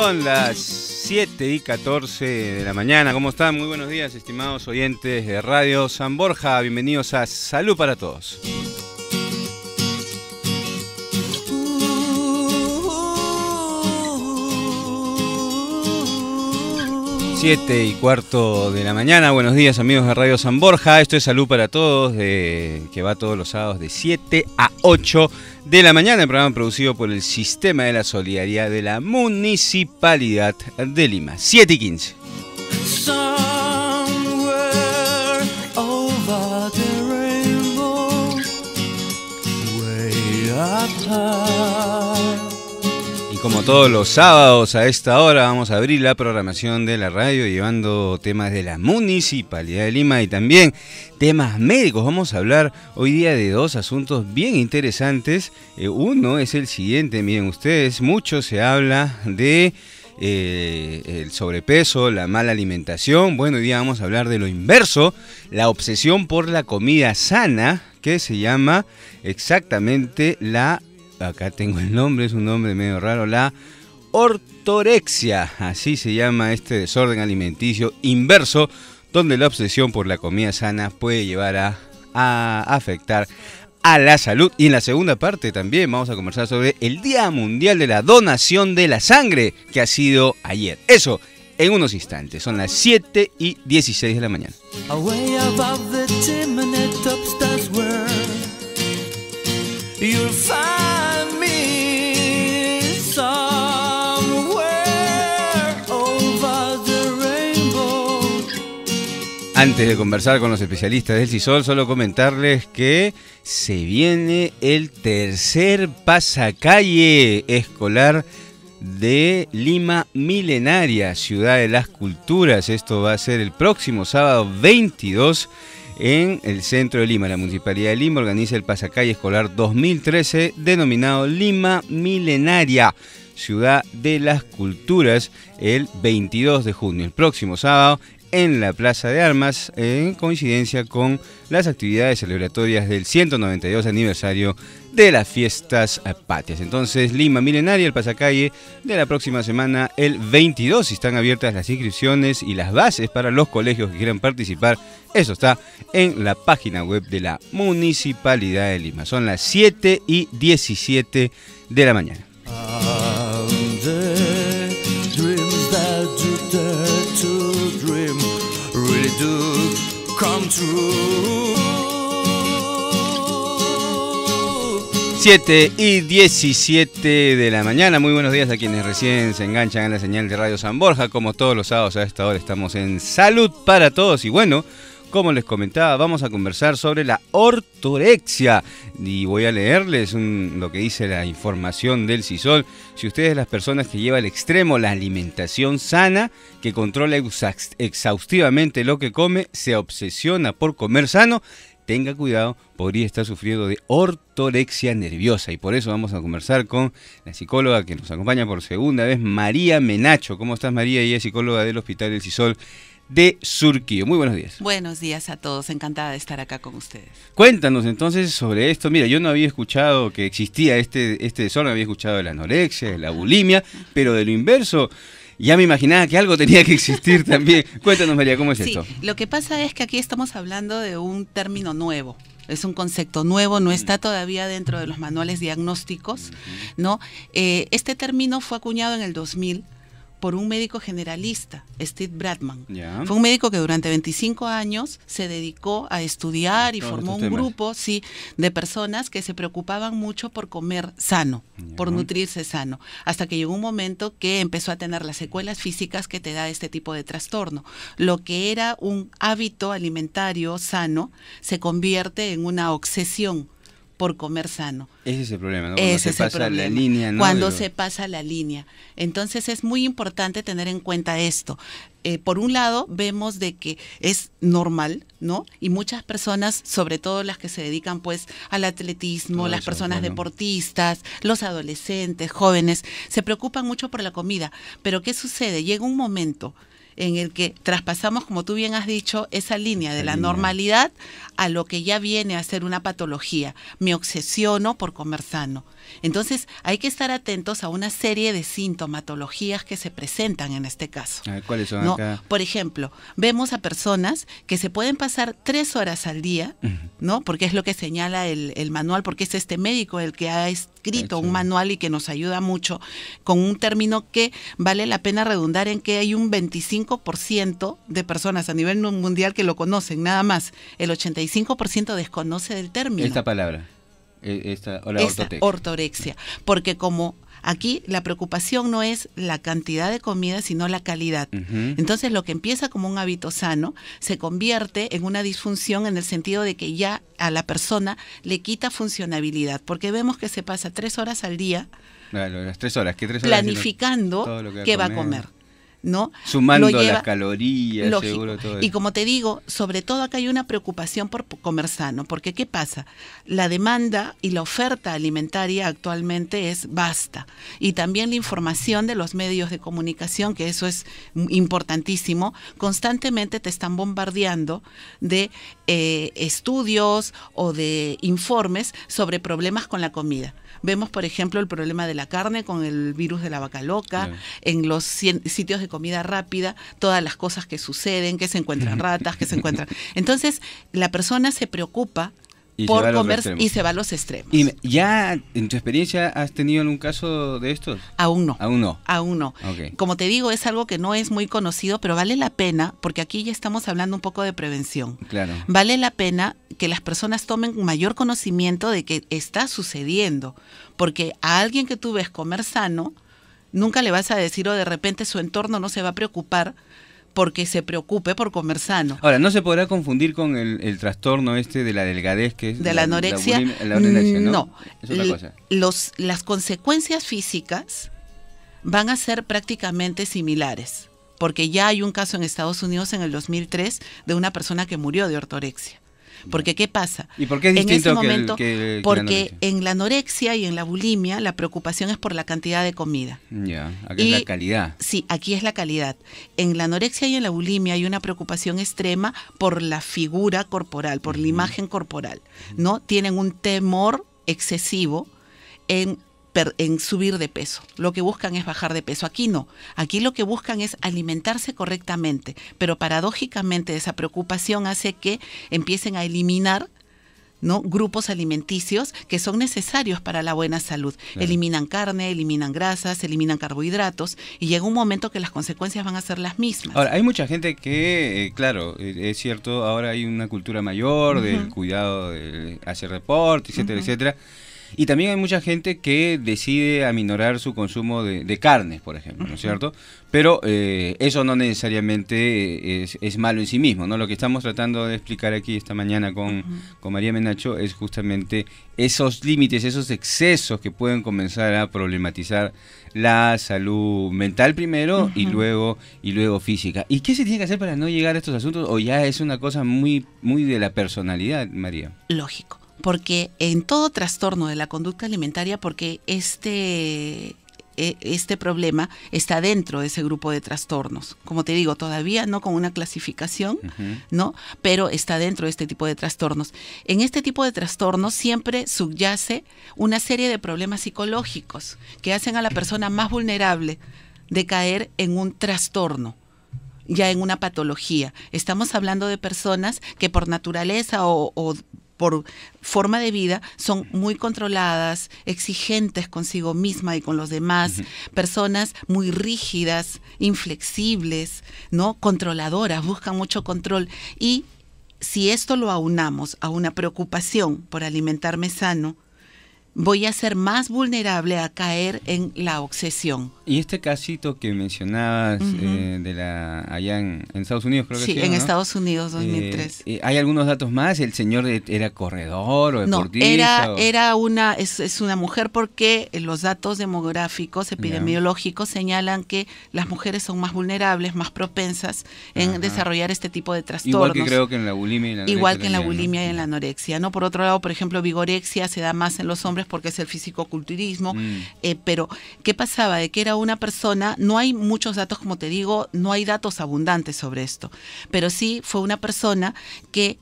Son las 7 y 14 de la mañana. ¿Cómo están? Muy buenos días, estimados oyentes de Radio San Borja. Bienvenidos a Salud para Todos. 7 y cuarto de la mañana. Buenos días amigos de Radio San Borja. Esto es Salud para Todos, de, que va todos los sábados de 7 a 8 de la mañana. El programa producido por el Sistema de la Solidaridad de la Municipalidad de Lima. 7 y 15 todos los sábados a esta hora vamos a abrir la programación de la radio llevando temas de la Municipalidad de Lima y también temas médicos. Vamos a hablar hoy día de dos asuntos bien interesantes. Eh, uno es el siguiente, miren ustedes, mucho se habla de... Eh, el sobrepeso, la mala alimentación. Bueno, hoy día vamos a hablar de lo inverso, la obsesión por la comida sana, que se llama exactamente la acá tengo el nombre, es un nombre medio raro, la ortorexia, así se llama este desorden alimenticio inverso, donde la obsesión por la comida sana puede llevar a, afectar a la salud. Y en la segunda parte también vamos a conversar sobre el Día Mundial de la Donación de la Sangre, que ha sido ayer. Eso, en unos instantes. Son las 7 y 16 de la mañana. Antes de conversar con los especialistas del CISOL, solo comentarles que se viene el tercer pasacalle escolar de Lima Milenaria, Ciudad de las Culturas. Esto va a ser el próximo sábado 22 en el centro de Lima. La Municipalidad de Lima organiza el pasacalle escolar 2013 denominado Lima Milenaria. Ciudad de las Culturas el 22 de junio, el próximo sábado, en la Plaza de Armas en coincidencia con las actividades celebratorias del 192 aniversario de las fiestas patias. Entonces, Lima Milenaria, el pasacalle de la próxima semana, el 22. Están abiertas las inscripciones y las bases para los colegios que quieran participar. Eso está en la página web de la Municipalidad de Lima. Son las 7 y 17 de la mañana. Ah. 7 y 17 de la mañana. Muy buenos días a quienes recién se enganchan a la señal de Radio San Borja. Como todos los sábados a esta hora estamos en Salud para Todos. Y bueno, como les comentaba, vamos a conversar sobre la ortorexia y voy a leerles lo que dice la información del CISOL. Si ustedes las personas que lleva al extremo la alimentación sana, que controla exhaustivamente lo que come, se obsesiona por comer sano, tenga cuidado, podría estar sufriendo de ortorexia nerviosa. Y por eso vamos a conversar con la psicóloga que nos acompaña por segunda vez, María Menacho. ¿Cómo estás, María? Ella es psicóloga del Hospital del Cisol de Surquío. Muy buenos días. Buenos días a todos, encantada de estar acá con ustedes. Cuéntanos entonces sobre esto. Mira, yo no había escuchado que existía este, este desorden, había escuchado de la anorexia, de la bulimia, pero de lo inverso. Ya me imaginaba que algo tenía que existir también. Cuéntanos, María, ¿cómo es sí, esto? Lo que pasa es que aquí estamos hablando de un término nuevo es un concepto nuevo, no está mm. todavía dentro de los manuales diagnósticos, ¿no? Eh, este término fue acuñado en el 2000 por un médico generalista, Steve Bradman. Fue un médico que durante 25 años se dedicó a estudiar y formó un grupo sí, de personas que se preocupaban mucho por comer sano, por nutrirse sano, hasta que llegó un momento que empezó a tener las secuelas físicas que te da este tipo de trastorno. Lo que era un hábito alimentario sano se convierte en una obsesión por comer sano. Ese es el problema, ¿no? Cuando se pasa la línea, ¿no? Cuando se pasa la línea. Entonces es muy importante tener en cuenta esto. Eh, por un lado, vemos de que es normal, ¿no? Y muchas personas, sobre todo las que se dedican pues al atletismo, las personas deportistas, los adolescentes, jóvenes, se preocupan mucho por la comida. Pero ¿qué sucede? Llega un momento en el que traspasamos, como tú bien has dicho, esa línea de la, normalidad a lo que ya viene a ser una patología. Me obsesiono por comer sano. Entonces, hay que estar atentos a una serie de sintomatologías que se presentan en este caso. Ah, ¿Cuáles son Por ejemplo, vemos a personas que se pueden pasar tres horas al día, ¿no? Porque es lo que señala el, el manual, porque es este médico el que ha escrito, un manual y que nos ayuda mucho con un término que vale la pena redundar en que hay un 25% de personas a nivel mundial que lo conocen, nada más. El 85% desconoce del término. Esta palabra. Eh, esta, ortorexia. Porque como aquí la preocupación no es la cantidad de comida, sino la calidad. Entonces lo que empieza como un hábito sano se convierte en una disfunción en el sentido de que ya a la persona le quita funcionabilidad, porque vemos que se pasa tres horas al día. Planificando qué va a comer. Sumando las calorías, seguro todo. Y como te digo, sobre todo acá hay una preocupación por comer sano, porque ¿qué pasa? La demanda y la oferta alimentaria actualmente es vasta y también la información de los medios de comunicación, que eso es importantísimo, constantemente te están bombardeando de eh, estudios o de informes sobre problemas con la comida. Vemos, por ejemplo, el problema de la carne con el virus de la vaca loca, en los sitios de comida rápida, todas las cosas que suceden, que se encuentran ratas, que se encuentran. Entonces, la persona se preocupa por comer y se va a los extremos. ¿Y ya en tu experiencia has tenido algún caso de estos? Aún no. Aún no. Aún no. Como te digo, es algo que no es muy conocido, pero vale la pena, porque aquí ya estamos hablando un poco de prevención. Claro. Vale la pena que las personas tomen mayor conocimiento de que está sucediendo, porque a alguien que tú ves comer sano, nunca le vas a decir o oh, de repente su entorno no se va a preocupar porque se preocupe por comer sano. Ahora, ¿no se podrá confundir con el, trastorno este de la delgadez que es... De la, anorexia. ¿no? Es otra cosa. Los, las consecuencias físicas van a ser prácticamente similares, porque ya hay un caso en Estados Unidos en el 2003 de una persona que murió de ortorexia. Porque ¿qué pasa? ¿Y por qué es en ese momento, porque en la anorexia y en la bulimia la preocupación es por la cantidad de comida. Ya, aquí y, es la calidad. Sí, aquí es la calidad. En la anorexia y en la bulimia hay una preocupación extrema por la figura corporal, por la imagen corporal, ¿no? Tienen un temor excesivo en en subir de peso. Lo que buscan es bajar de peso. Aquí no. Aquí lo que buscan es alimentarse correctamente. Pero paradójicamente esa preocupación hace que empiecen a eliminar ¿no? grupos alimenticios que son necesarios para la buena salud. Eliminan carne, eliminan grasas, eliminan carbohidratos y llega un momento que las consecuencias van a ser las mismas. Ahora, hay mucha gente que, eh, claro, eh, es cierto, ahora hay una cultura mayor del cuidado, de hacer deporte, etcétera, etcétera y también hay mucha gente que decide aminorar su consumo de, carnes, por ejemplo, ¿no es cierto? Pero eh, eso no necesariamente eh, es, malo en sí mismo, ¿no? Lo que estamos tratando de explicar aquí esta mañana con, con María Menacho es justamente esos límites, esos excesos que pueden comenzar a problematizar la salud mental primero y luego y luego física. ¿Y qué se tiene que hacer para no llegar a estos asuntos o ya es una cosa muy muy de la personalidad, María? Lógico porque en todo trastorno de la conducta alimentaria, porque este e, este problema está dentro de ese grupo de trastornos. Como te digo, todavía no con una clasificación, ¿no? Pero está dentro de este tipo de trastornos. En este tipo de trastornos siempre subyace una serie de problemas psicológicos que hacen a la persona más vulnerable de caer en un trastorno ya en una patología. Estamos hablando de personas que por naturaleza o, o por forma de vida son muy controladas, exigentes consigo misma y con los demás, personas muy rígidas, inflexibles, ¿no? controladoras, buscan mucho control y si esto lo aunamos a una preocupación por alimentarme sano, voy a ser más vulnerable a caer en la obsesión. Y este casito que mencionabas eh, de la allá en, Estados Unidos, creo que sí. Sí, en Estados Unidos, 2003. Eh, eh, ¿Hay algunos datos más? ¿El señor e, era corredor o deportista? No, era, era una, es, una mujer porque los datos demográficos, epidemiológicos, señalan que las mujeres son más vulnerables, más propensas en desarrollar este tipo de trastornos. Igual que en la bulimia y en la anorexia. Igual que en la bulimia y en la anorexia, ¿no? Por otro lado, por ejemplo, vigorexia se da más en los hombres porque es el físico culturismo mm. eh, pero ¿qué pasaba? De que era una persona, no hay muchos datos, como te digo, no hay datos abundantes sobre esto, pero sí fue una persona que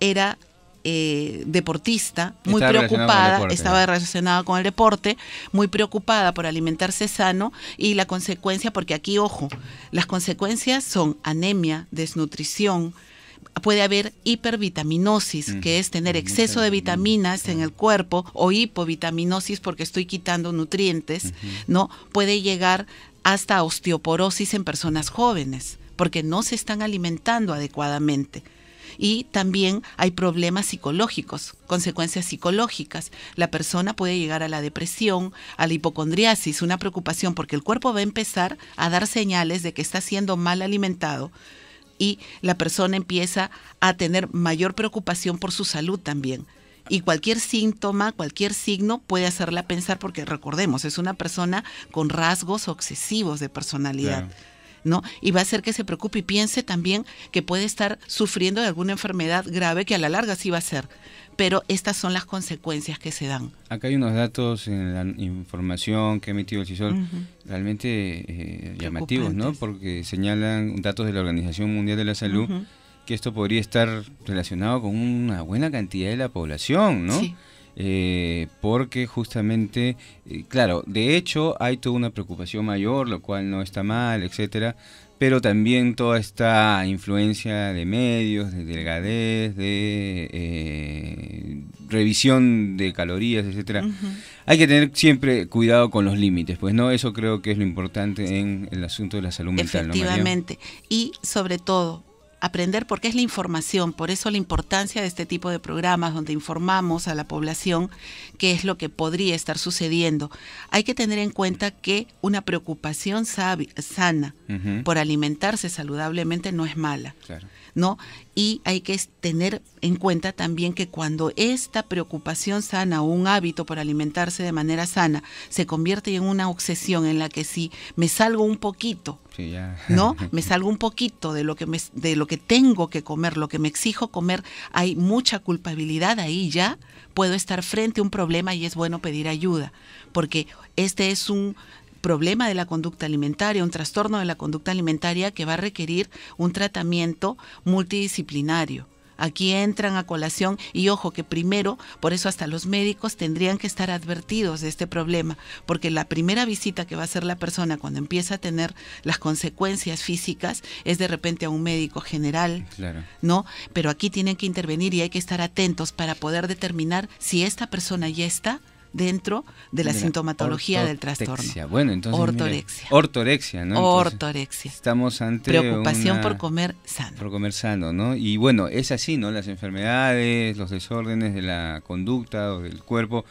era eh, deportista, muy preocupada, estaba relacionada con el deporte, muy preocupada por alimentarse sano y la consecuencia, porque aquí, ojo, las consecuencias son anemia, desnutrición, puede haber hipervitaminosis, que es tener exceso de vitaminas en el cuerpo o hipovitaminosis porque estoy quitando nutrientes, ¿no? Puede llegar hasta osteoporosis en personas jóvenes porque no se están alimentando adecuadamente y también hay problemas psicológicos, consecuencias psicológicas. La persona puede llegar a la depresión, a la hipocondriasis, una preocupación porque el cuerpo va a empezar a dar señales de que está siendo mal alimentado, y la persona empieza a tener mayor preocupación por su salud también. Y cualquier síntoma, cualquier signo puede hacerla pensar, porque recordemos, es una persona con rasgos obsesivos de personalidad. ¿no? Y va a hacer que se preocupe y piense también que puede estar sufriendo de alguna enfermedad grave que a la larga sí va a ser pero estas son las consecuencias que se dan. Acá hay unos datos en la información que ha emitido el CISOL realmente eh, llamativos, ¿no? Porque señalan datos de la Organización Mundial de la Salud que esto podría estar relacionado con una buena cantidad de la población, ¿no? Eh, porque justamente, eh, claro, de hecho hay toda una preocupación mayor, lo cual no está mal, etcétera, pero también toda esta influencia de medios, de delgadez, de eh, revisión de calorías, etcétera. Hay que tener siempre cuidado con los límites, pues no, eso creo que es lo importante en el asunto de la salud mental. Efectivamente, y sobre todo aprender porque es la información, por eso la importancia de este tipo de programas donde informamos a la población qué es lo que podría estar sucediendo. Hay que tener en cuenta que una preocupación sana por alimentarse saludablemente no es mala, ¿no? Y hay que tener en cuenta también que cuando esta preocupación sana o un hábito por alimentarse de manera sana se convierte en una obsesión en la que si me salgo un poquito, ¿No? Me salgo un poquito de lo, que de lo que tengo que comer, lo que me exijo comer. Hay mucha culpabilidad ahí ya. Puedo estar frente a un problema y es bueno pedir ayuda, porque este es un problema de la conducta alimentaria, un trastorno de la conducta alimentaria que va a requerir un tratamiento multidisciplinario. Aquí entran a colación y ojo que primero, por eso hasta los médicos tendrían que estar advertidos de este problema, porque la primera visita que va a hacer la persona cuando empieza a tener las consecuencias físicas es de repente a un médico general, claro. ¿no? Pero aquí tienen que intervenir y hay que estar atentos para poder determinar si esta persona ya está dentro de la, sintomatología del trastorno. Bueno, entonces ortorexia. ortorexia, ¿no? Ortorexia. estamos ante preocupación por comer sano. Por comer sano, ¿no? Y bueno, es así, ¿no? Las enfermedades, los desórdenes de la conducta o del cuerpo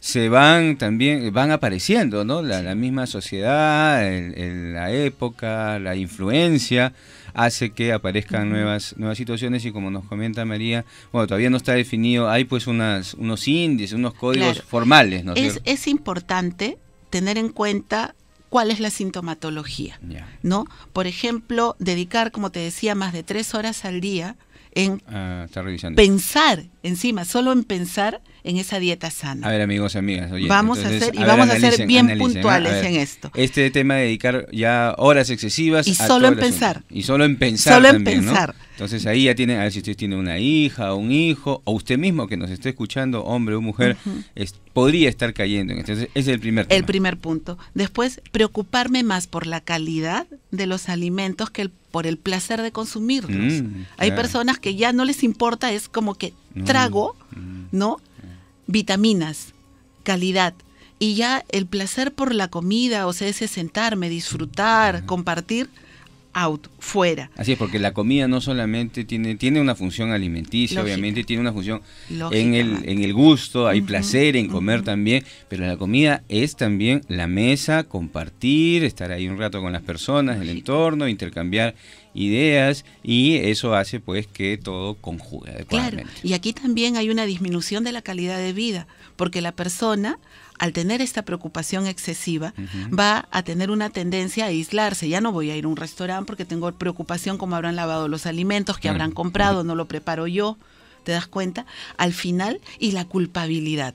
se van también van apareciendo, ¿no? La, misma sociedad, la época, la influencia hace que aparezcan nuevas, nuevas situaciones y como nos comenta María, bueno, todavía no está definido, hay pues unas, unos índices, unos códigos formales. Es, importante tener en cuenta cuál es la sintomatología, ¿no? Por ejemplo, dedicar, como te decía, más de tres horas al día en ah, pensar, encima, solo en pensar en esa dieta sana. A ver, amigos y amigas. Oye, vamos a hacer y vamos a ser bien puntuales en esto. Este tema de dedicar ya horas excesivas y solo en pensar. Y solo en pensar. Solo en pensar. Entonces ahí ya tiene, a ver si usted tiene una hija, o un hijo, o usted mismo que nos esté escuchando, hombre o mujer, podría estar cayendo. esto. ese es el primer punto. El primer punto. Después, preocuparme más por la calidad de los alimentos que por el placer de consumirlos. Mm, Hay personas que ya no les importa, es como que trago, mm. ¿no? vitaminas, calidad. Y ya el placer por la comida, o sea, ese sentarme, disfrutar, compartir, fuera. Así es, porque la comida no solamente tiene, tiene una función alimenticia, obviamente tiene una función en el, en el gusto, hay placer en comer también, pero la comida es también la mesa, compartir, estar ahí un rato con las personas, el entorno, intercambiar ideas y eso hace pues que todo conjugue adecuadamente. Claro, y aquí también hay una disminución de la calidad de vida, porque la persona al tener esta preocupación excesiva, va a tener una tendencia a aislarse. Ya no voy a ir a un restaurante porque tengo preocupación cómo habrán lavado los alimentos, que habrán comprado, no lo preparo yo. ¿Te das cuenta? Al final, y la culpabilidad.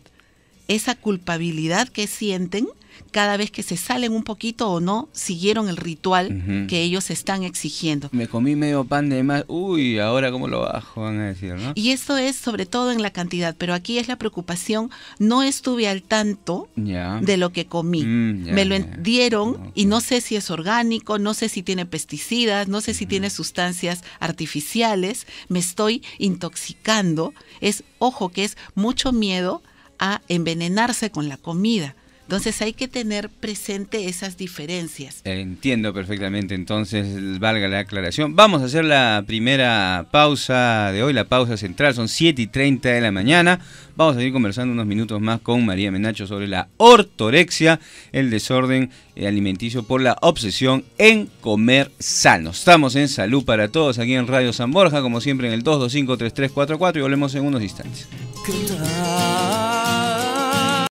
Esa culpabilidad que sienten cada vez que se salen un poquito o no, siguieron el ritual que ellos están exigiendo. Me comí medio pan de más, uy, ahora cómo lo bajo, van a decir, ¿no? Y eso es sobre todo en la cantidad, pero aquí es la preocupación, no estuve al tanto de lo que comí. Mm, me lo dieron y no sé si es orgánico, no sé si tiene pesticidas, no sé si tiene sustancias artificiales, me estoy intoxicando. Es, ojo, que es mucho miedo a envenenarse con la comida. Entonces hay que tener presente esas diferencias. Entiendo perfectamente, entonces valga la aclaración. Vamos a hacer la primera pausa de hoy, la pausa central, son 7 y 30 de la mañana. Vamos a ir conversando unos minutos más con María Menacho sobre la ortorexia, el desorden eh, alimenticio por la obsesión en comer sano. Estamos en Salud para Todos aquí en Radio San Borja, como siempre en el 225-3344 y volvemos en unos instantes.